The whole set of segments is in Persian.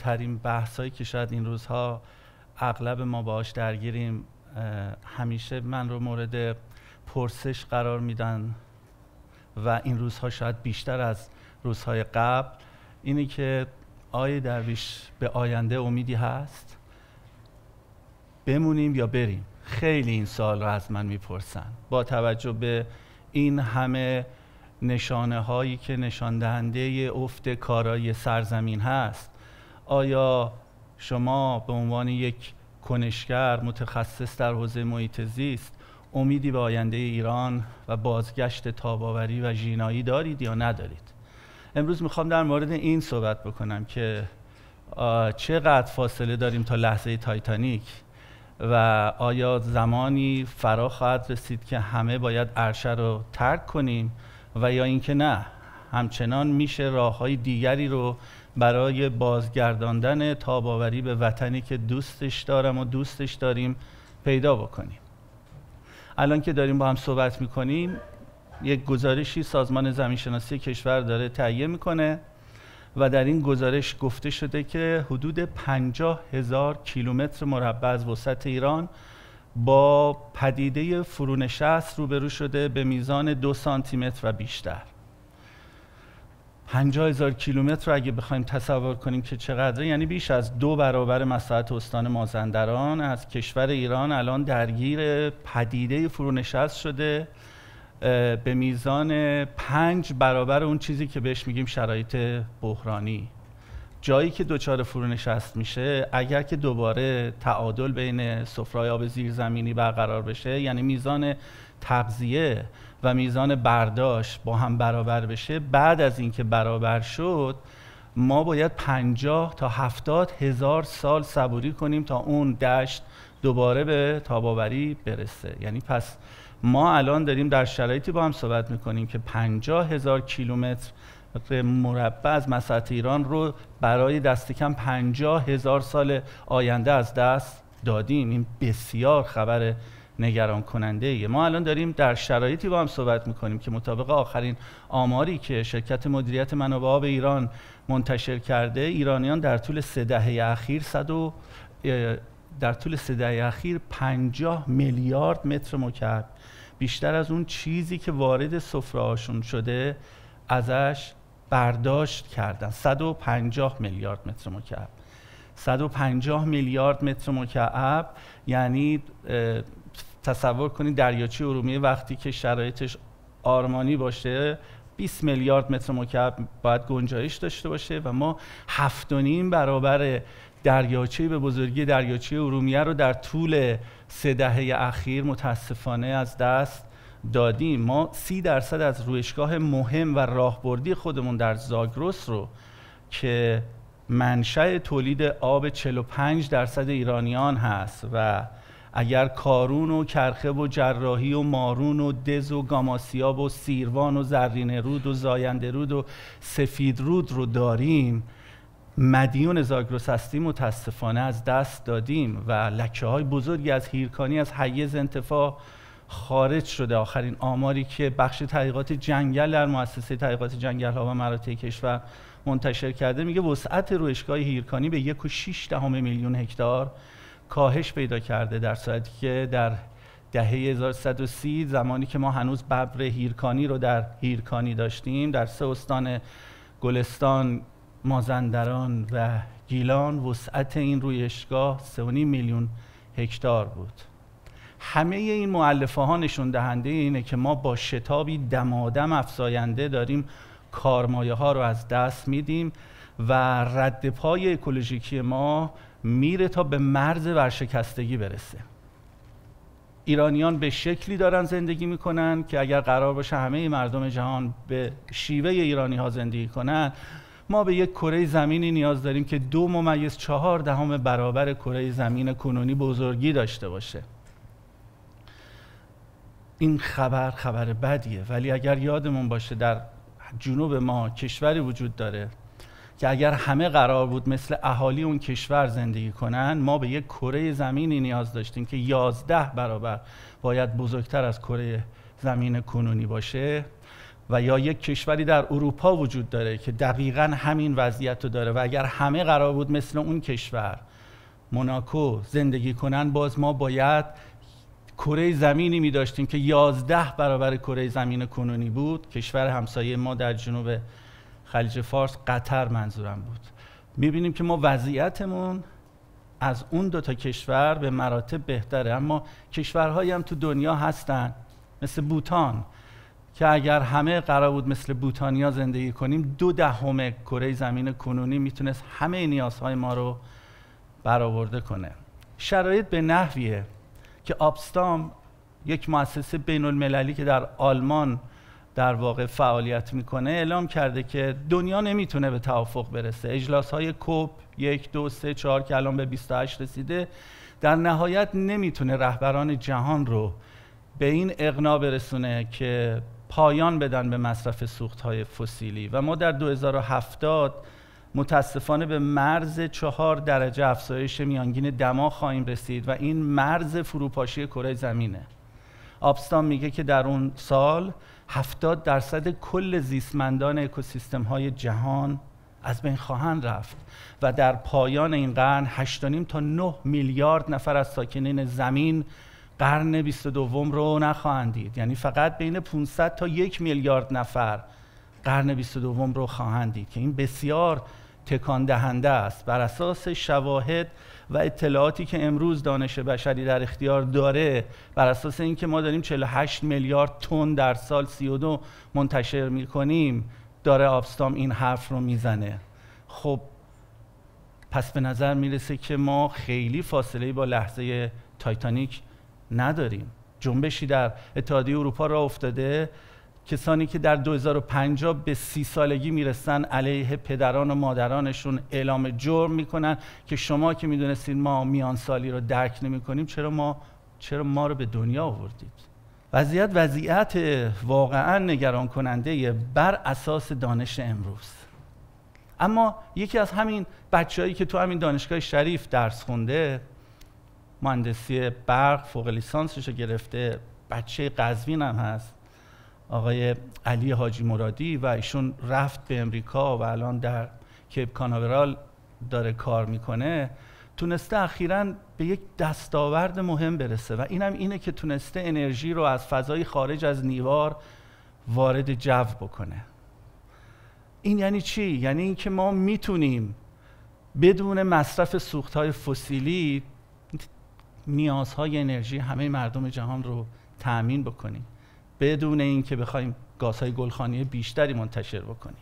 مهمترین بحثایی که شاید این روزها اغلب ما باهاش درگیریم همیشه من رو مورد پرسش قرار میدن و این روزها شاید بیشتر از روزهای قبل اینی که آیا درویش به آینده امیدی هست بمونیم یا بریم خیلی این سال را از من میپرسن با توجه به این همه نشانه هایی که نشان دهنده افت کارای سرزمین هست آیا شما به عنوان یک کنشگر متخصص در حوزه محیط زیست امیدی به آینده ایران و بازگشت تاباوری و ژینایی دارید یا ندارید امروز میخوام در مورد این صحبت بکنم که چقدر فاصله داریم تا لحظه تایتانیک و آیا زمانی فرا خواهد رسید که همه باید عرشه رو ترک کنیم و یا اینکه نه همچنان میشه راه های دیگری رو برای بازگرداندن تاباوری به وطنی که دوستش دارم و دوستش داریم پیدا بکنیم الان که داریم با هم صحبت میکنیم یک گزارشی سازمان زمینشناسی کشور داره تهیه میکنه و در این گزارش گفته شده که حدود 50 هزار کیلومتر مربع از وسط ایران با پدیده فرونشست روبرو شده به میزان دو سانتیمتر و بیشتر 50 هزار کیلومتر رو اگه بخوایم تصور کنیم که چقدره یعنی بیش از دو برابر مساحت استان مازندران از کشور ایران الان درگیر پدیده فرونشست شده به میزان پنج برابر اون چیزی که بهش میگیم شرایط بحرانی جایی که دوچار فرونشست میشه اگر که دوباره تعادل بین سفرای آب زیرزمینی برقرار بشه یعنی میزان تغذیه و میزان برداشت با هم برابر بشه بعد از اینکه برابر شد ما باید پنجاه تا هفتاد هزار سال صبوری کنیم تا اون دشت دوباره به تاباوری برسه یعنی پس ما الان داریم در شرایطی با هم صحبت میکنیم که 50 هزار کیلومتر مربع از مساحت ایران رو برای دست کم 50 هزار سال آینده از دست دادیم این بسیار خبر نگران کننده ایه. ما الان داریم در شرایطی با هم صحبت میکنیم که مطابق آخرین آماری که شرکت مدیریت منابع آب ایران منتشر کرده ایرانیان در طول سه دهه اخیر صد در طول سه دهه اخیر 50 میلیارد متر مکعب بیشتر از اون چیزی که وارد سفرهاشون شده ازش برداشت کردن 150 میلیارد متر مکعب 150 میلیارد متر مکعب یعنی تصور کنید دریاچه ارومیه وقتی که شرایطش آرمانی باشه 20 میلیارد متر مکعب باید گنجایش داشته باشه و ما 7.5 برابر دریاچه به بزرگی دریاچه ارومیه رو در طول سه دهه اخیر متاسفانه از دست دادیم ما سی درصد از رویشگاه مهم و راهبردی خودمون در زاگروس رو که منشأ تولید آب 45 درصد ایرانیان هست و اگر کارون و کرخه و جراحی و مارون و دز و گاماسیاب و سیروان و زرین رود و زاینده رود و سفید رود رو داریم مدیون زاگروس هستیم متاسفانه از دست دادیم و لکه های بزرگی از هیرکانی از حیز انتفاع خارج شده آخرین آماری که بخش تحقیقات جنگل در مؤسسه تحقیقات جنگل ها و مراتع کشور منتشر کرده میگه وسعت روشگاه هیرکانی به یک 1.6 میلیون هکتار کاهش پیدا کرده در صورتی که در دهه 1130 زمانی که ما هنوز ببر هیرکانی رو در هیرکانی داشتیم در سه استان گلستان مازندران و گیلان وسعت این رویشگاه 3.5 میلیون هکتار بود همه این معلفه ها نشون دهنده اینه که ما با شتابی دمادم افزاینده داریم کارمایه ها رو از دست میدیم و رد پای اکولوژیکی ما میره تا به مرز ورشکستگی برسه ایرانیان به شکلی دارن زندگی میکنن که اگر قرار باشه همه مردم جهان به شیوه ایرانی ها زندگی کنن ما به یک کره زمینی نیاز داریم که دو ممیز چهار دهم برابر کره زمین کنونی بزرگی داشته باشه این خبر خبر بدیه ولی اگر یادمون باشه در جنوب ما کشوری وجود داره که اگر همه قرار بود مثل اهالی اون کشور زندگی کنن ما به یک کره زمینی نیاز داشتیم که یازده برابر باید بزرگتر از کره زمین کنونی باشه و یا یک کشوری در اروپا وجود داره که دقیقا همین وضعیت رو داره و اگر همه قرار بود مثل اون کشور موناکو زندگی کنن باز ما باید کره زمینی می داشتیم که یازده برابر کره زمین کنونی بود کشور همسایه ما در جنوب خلیج فارس قطر منظورم بود میبینیم که ما وضعیتمون از اون دو تا کشور به مراتب بهتره اما کشورهایی هم تو دنیا هستن مثل بوتان که اگر همه قرار بود مثل بوتانیا زندگی کنیم دو دهم کره زمین کنونی میتونست همه نیازهای ما رو برآورده کنه شرایط به نحویه که آبستام یک مؤسسه بین المللی که در آلمان در واقع فعالیت میکنه اعلام کرده که دنیا نمیتونه به توافق برسه اجلاس های کوپ یک دو سه چهار که الان به 28 رسیده در نهایت نمیتونه رهبران جهان رو به این اقنا برسونه که پایان بدن به مصرف سوخت های فسیلی و ما در 2070 متاسفانه به مرز چهار درجه افزایش میانگین دما خواهیم رسید و این مرز فروپاشی کره زمینه آبستان میگه که در اون سال 70 درصد کل زیستمندان اکوسیستم های جهان از بین خواهند رفت و در پایان این قرن 8.5 تا 9 میلیارد نفر از ساکنین زمین قرن 22 رو نخواهند دید یعنی فقط بین 500 تا 1 میلیارد نفر قرن 22 رو خواهند دید که این بسیار تکان دهنده است بر اساس شواهد و اطلاعاتی که امروز دانش بشری در اختیار داره بر اساس اینکه ما داریم 48 میلیارد تن در سال 32 منتشر کنیم، داره آبستام این حرف رو میزنه خب پس به نظر میرسه که ما خیلی فاصله با لحظه تایتانیک نداریم جنبشی در اتحادیه اروپا را افتاده کسانی که در 2050 به سی سالگی میرسن علیه پدران و مادرانشون اعلام جرم میکنن که شما که میدونستین ما میان سالی رو درک نمیکنیم چرا ما چرا ما رو به دنیا آوردید وضعیت وضعیت واقعا نگران کننده بر اساس دانش امروز اما یکی از همین بچههایی که تو همین دانشگاه شریف درس خونده مهندسی برق فوق لیسانسش رو گرفته بچه قزوین هم هست آقای علی حاجی مرادی و ایشون رفت به امریکا و الان در کیپ کاناورال داره کار میکنه تونسته اخیرا به یک دستاورد مهم برسه و اینم اینه که تونسته انرژی رو از فضای خارج از نیوار وارد جو بکنه این یعنی چی یعنی اینکه ما میتونیم بدون مصرف سوختهای فسیلی نیازهای انرژی همه مردم جهان رو تأمین بکنیم بدون اینکه بخوایم گازهای گلخانی بیشتری منتشر بکنیم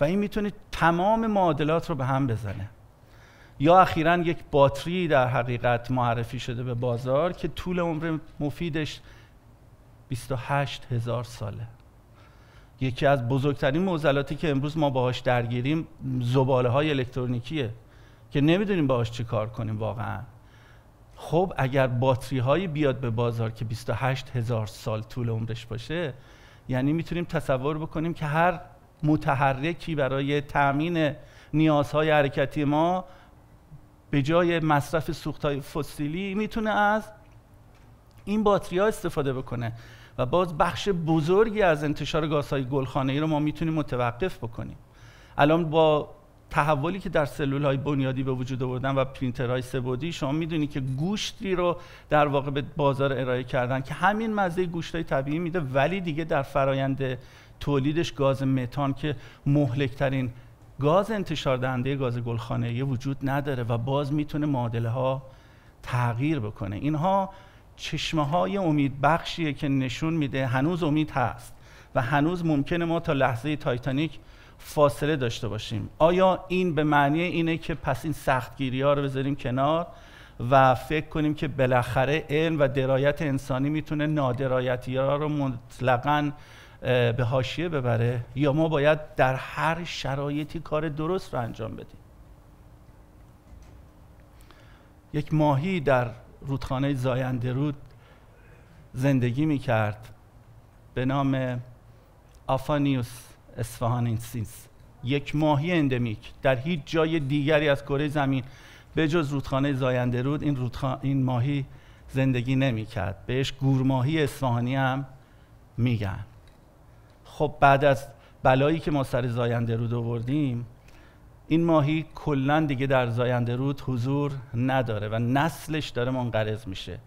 و این میتونه تمام معادلات رو به هم بزنه یا اخیرا یک باتری در حقیقت معرفی شده به بازار که طول عمر مفیدش 28 هزار ساله یکی از بزرگترین موزلاتی که امروز ما باهاش درگیریم زباله های الکترونیکیه که نمیدونیم باهاش چی کار کنیم واقعا خب اگر باتری بیاد به بازار که 28 هزار سال طول عمرش باشه یعنی میتونیم تصور بکنیم که هر متحرکی برای تأمین نیازهای حرکتی ما به جای مصرف سوختهای فسیلی میتونه از این باتری ها استفاده بکنه و باز بخش بزرگی از انتشار گازهای گلخانه ای رو ما میتونیم متوقف بکنیم الان با تحولی که در سلول های بنیادی به وجود آوردن و پرینترهای سبودی شما میدونید که گوشتی رو در واقع به بازار ارائه کردن که همین مزه گوشت های طبیعی میده ولی دیگه در فرایند تولیدش گاز متان که مهلکترین گاز انتشار دهنده گاز گلخانه‌ای وجود نداره و باز میتونه معادله ها تغییر بکنه اینها چشمه های امید بخشیه که نشون میده هنوز امید هست و هنوز ممکنه ما تا لحظه تایتانیک فاصله داشته باشیم آیا این به معنی اینه که پس این سختگیری ها رو بذاریم کنار و فکر کنیم که بالاخره علم و درایت انسانی میتونه نادرایتی ها رو مطلقا به هاشیه ببره یا ما باید در هر شرایطی کار درست رو انجام بدیم یک ماهی در رودخانه زاینده رود زندگی میکرد به نام آفانیوس اسفهان یک ماهی اندمیک در هیچ جای دیگری از کره زمین به جز رودخانه زاینده رود این, این ماهی زندگی نمیکرد بهش گورماهی اصفهانی هم میگن خب بعد از بلایی که ما سر زاینده رود آوردیم این ماهی کلا دیگه در زاینده رود حضور نداره و نسلش داره منقرض میشه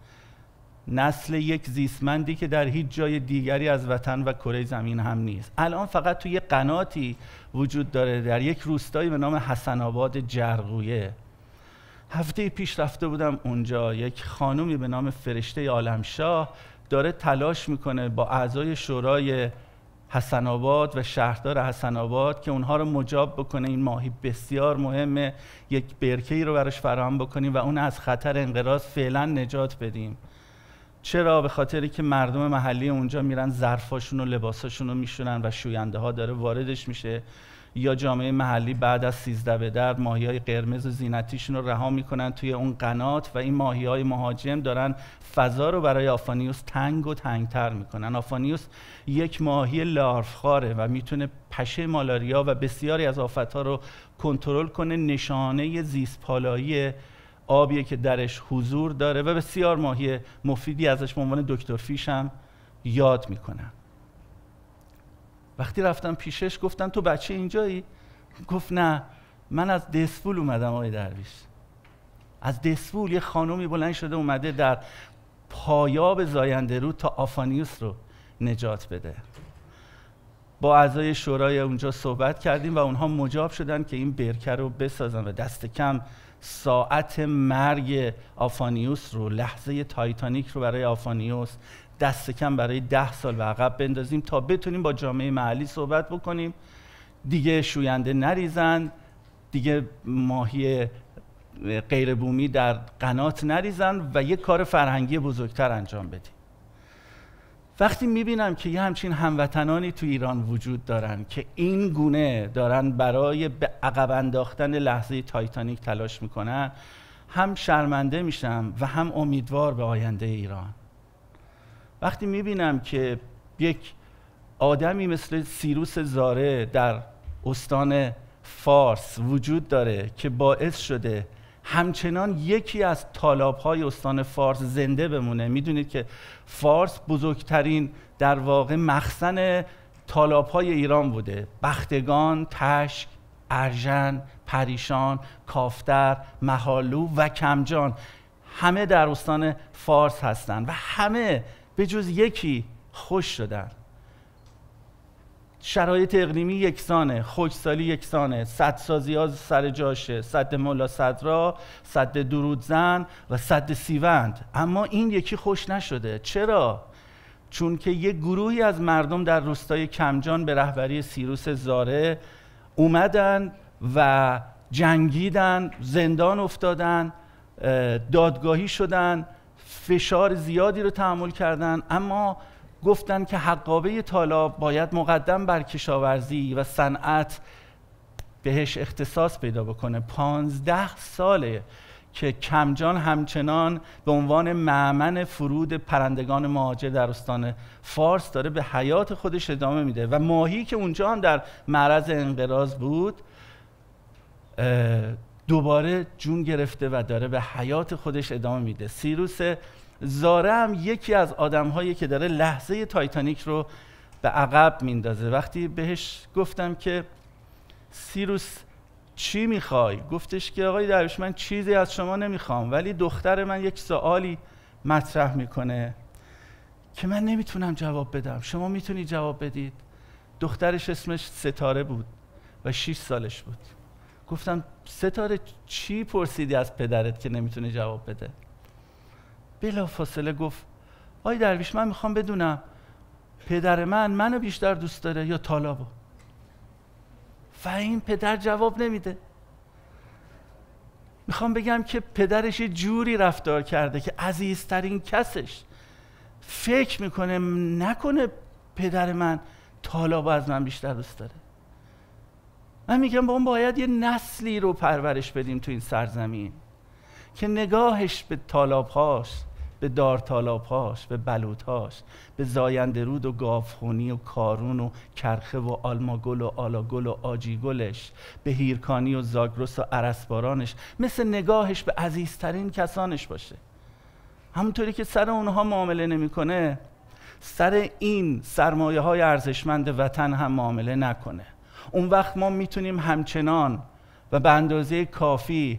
نسل یک زیسمندی که در هیچ جای دیگری از وطن و کره زمین هم نیست الان فقط توی قناتی وجود داره در یک روستایی به نام حسن آباد جرقویه هفته پیش رفته بودم اونجا یک خانومی به نام فرشته عالمشاه داره تلاش میکنه با اعضای شورای حسن و شهردار حسن که اونها رو مجاب بکنه این ماهی بسیار مهمه یک برکه ای رو براش فراهم بکنیم و اون از خطر انقراض فعلا نجات بدیم چرا به خاطری که مردم محلی اونجا میرن ظرفاشون و لباساشون رو میشونن و شوینده ها داره واردش میشه یا جامعه محلی بعد از سیزده به در ماهی های قرمز و زینتیشون رو رها میکنن توی اون قنات و این ماهی های مهاجم دارن فضا رو برای آفانیوس تنگ و تنگتر میکنن آفانیوس یک ماهی لارفخاره و میتونه پشه مالاریا و بسیاری از آفتها رو کنترل کنه نشانه زیست پالایی آبیه که درش حضور داره و بسیار ماهی مفیدی ازش به عنوان دکتر فیش هم یاد میکنم وقتی رفتم پیشش گفتم تو بچه اینجایی؟ گفت نه من از دسفول اومدم آقای درویش از دسفول یه خانومی بلند شده اومده در پایاب زاینده رو تا آفانیوس رو نجات بده با اعضای شورای اونجا صحبت کردیم و اونها مجاب شدن که این برکه رو بسازن و دست کم ساعت مرگ آفانیوس رو لحظه تایتانیک رو برای آفانیوس دست کم برای ده سال و عقب بندازیم تا بتونیم با جامعه محلی صحبت بکنیم دیگه شوینده نریزن دیگه ماهی غیر بومی در قنات نریزن و یه کار فرهنگی بزرگتر انجام بدیم وقتی میبینم که یه همچین هموطنانی تو ایران وجود دارن که این گونه دارن برای به عقب انداختن لحظه تایتانیک تلاش میکنن هم شرمنده میشم و هم امیدوار به آینده ایران وقتی میبینم که یک آدمی مثل سیروس زاره در استان فارس وجود داره که باعث شده همچنان یکی از های استان فارس زنده بمونه میدونید که فارس بزرگترین در واقع مخزن های ایران بوده بختگان، تشک، ارژن، پریشان، کافتر، محالو و کمجان همه در استان فارس هستند و همه به جز یکی خوش شدن شرایط اقلیمی یکسانه خوشسالی یکسانه سازی ها سر جاشه صد ملا صدرا درود زن و صد سیوند اما این یکی خوش نشده چرا چون که یک گروهی از مردم در روستای کمجان به رهبری سیروس زاره اومدن و جنگیدن زندان افتادن دادگاهی شدن فشار زیادی رو تحمل کردن اما گفتند که حقابه طالاب باید مقدم بر کشاورزی و صنعت بهش اختصاص پیدا بکنه پانزده ساله که کمجان همچنان به عنوان معمن فرود پرندگان مهاجر در استان فارس داره به حیات خودش ادامه میده و ماهی که اونجا هم در معرض انقراض بود دوباره جون گرفته و داره به حیات خودش ادامه میده سیروس زاره هم یکی از آدمهایی که داره لحظه تایتانیک رو به عقب میندازه وقتی بهش گفتم که سیروس چی میخوای؟ گفتش که آقای درویش من چیزی از شما نمیخوام ولی دختر من یک سوالی مطرح میکنه که من نمیتونم جواب بدم شما میتونی جواب بدید دخترش اسمش ستاره بود و 6 سالش بود گفتم ستاره چی پرسیدی از پدرت که نمیتونه جواب بده بلا فاصله گفت آی درویش من میخوام بدونم پدر من منو بیشتر دوست داره یا طالبو و این پدر جواب نمیده میخوام بگم که پدرش یه جوری رفتار کرده که عزیزترین کسش فکر میکنه نکنه پدر من طالاب از من بیشتر دوست داره من میگم با اون باید یه نسلی رو پرورش بدیم تو این سرزمین که نگاهش به هاست به دارتالاپاش به بلوتاش به زایندرود و گافخونی و کارون و کرخه و آلماگل و آلاگل و آجیگلش به هیرکانی و زاگرس و عرسبارانش مثل نگاهش به عزیزترین کسانش باشه همونطوری که سر اونها معامله نمیکنه سر این سرمایه های ارزشمند وطن هم معامله نکنه اون وقت ما میتونیم همچنان و به اندازه کافی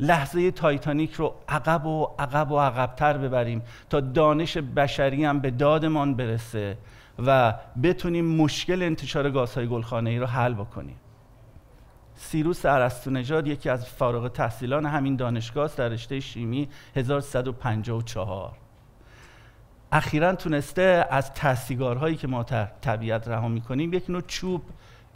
لحظه تایتانیک رو عقب و عقب و عقبتر ببریم تا دانش بشری هم به دادمان برسه و بتونیم مشکل انتشار گازهای گلخانه ای رو حل بکنیم سیروس نژاد یکی از فارغ تحصیلان همین دانشگاه است در رشته شیمی 1354. اخیرا تونسته از تصیگارهایی که ما طبیعت رها میکنیم یک نوع چوب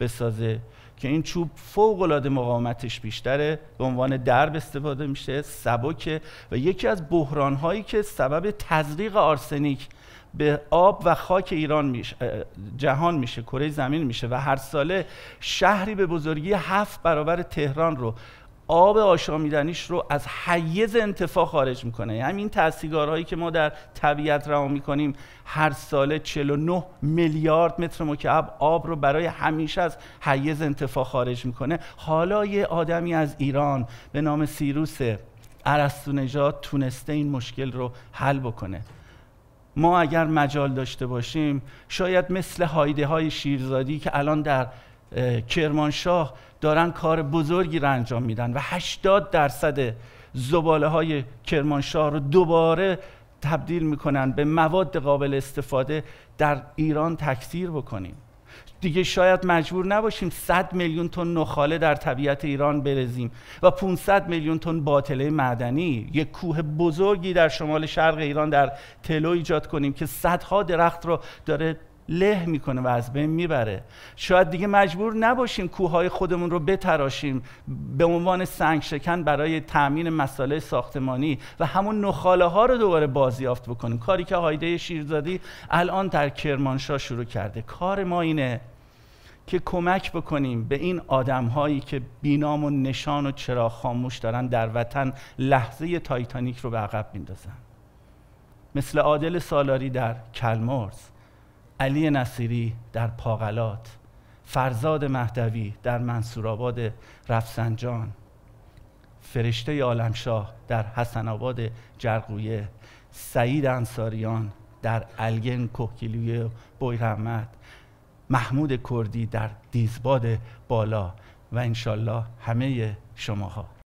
بسازه که این چوب فوق العاده مقاومتش بیشتره به عنوان درب استفاده میشه سبکه و یکی از بحران هایی که سبب تزریق آرسنیک به آب و خاک ایران میشه جهان میشه کره زمین میشه و هر ساله شهری به بزرگی هفت برابر تهران رو آب آشامیدنیش رو از حیز انتفاع خارج میکنه یعنی همین تاثیرگارهایی که ما در طبیعت رها میکنیم هر ساله 49 میلیارد متر مکعب آب رو برای همیشه از حیز انتفاع خارج میکنه حالا یه آدمی از ایران به نام سیروس نجات تونسته این مشکل رو حل بکنه ما اگر مجال داشته باشیم شاید مثل هایده های شیرزادی که الان در کرمانشاه دارن کار بزرگی را انجام میدن و 80 درصد زباله های کرمانشاه رو دوباره تبدیل میکنن به مواد قابل استفاده در ایران تکثیر بکنیم دیگه شاید مجبور نباشیم 100 میلیون تن نخاله در طبیعت ایران برزیم و 500 میلیون تن باطله معدنی یک کوه بزرگی در شمال شرق ایران در تلو ایجاد کنیم که صدها درخت رو داره له میکنه و از بین میبره شاید دیگه مجبور نباشیم کوههای خودمون رو بتراشیم به عنوان سنگ شکن برای تامین مساله ساختمانی و همون نخاله ها رو دوباره بازیافت بکنیم کاری که هایده شیرزادی الان در کرمانشاه شروع کرده کار ما اینه که کمک بکنیم به این آدم هایی که بینام و نشان و چراغ خاموش دارن در وطن لحظه تایتانیک رو به عقب میندازن مثل عادل سالاری در کلمرز علی نصیری در پاغلات فرزاد مهدوی در منصورآباد رفسنجان فرشته عالمشاه در حسنآباد جرقویه سعید انصاریان در الگن کوکیلوی بویرحمد محمود کردی در دیزباد بالا و انشالله همه شماها